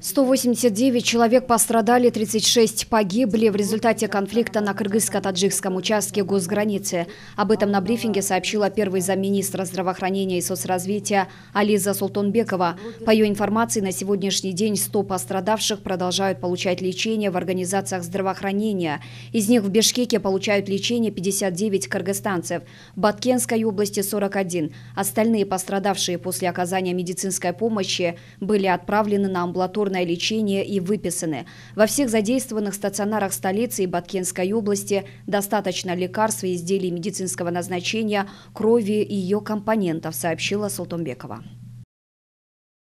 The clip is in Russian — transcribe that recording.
189 человек пострадали, 36 погибли в результате конфликта на кыргызско-таджикском участке госграницы. Об этом на брифинге сообщила первый замминистра здравоохранения и соцразвития Ализа Султонбекова. По ее информации, на сегодняшний день 100 пострадавших продолжают получать лечение в организациях здравоохранения. Из них в Бишкеке получают лечение 59 кыргызстанцев, в Баткенской области 41. Остальные пострадавшие после оказания медицинской помощи были отправлены на амбулаторию амбулаторное лечение и выписаны. Во всех задействованных стационарах столицы и Баткенской области достаточно лекарств и изделий медицинского назначения, крови и ее компонентов, сообщила Султомбекова.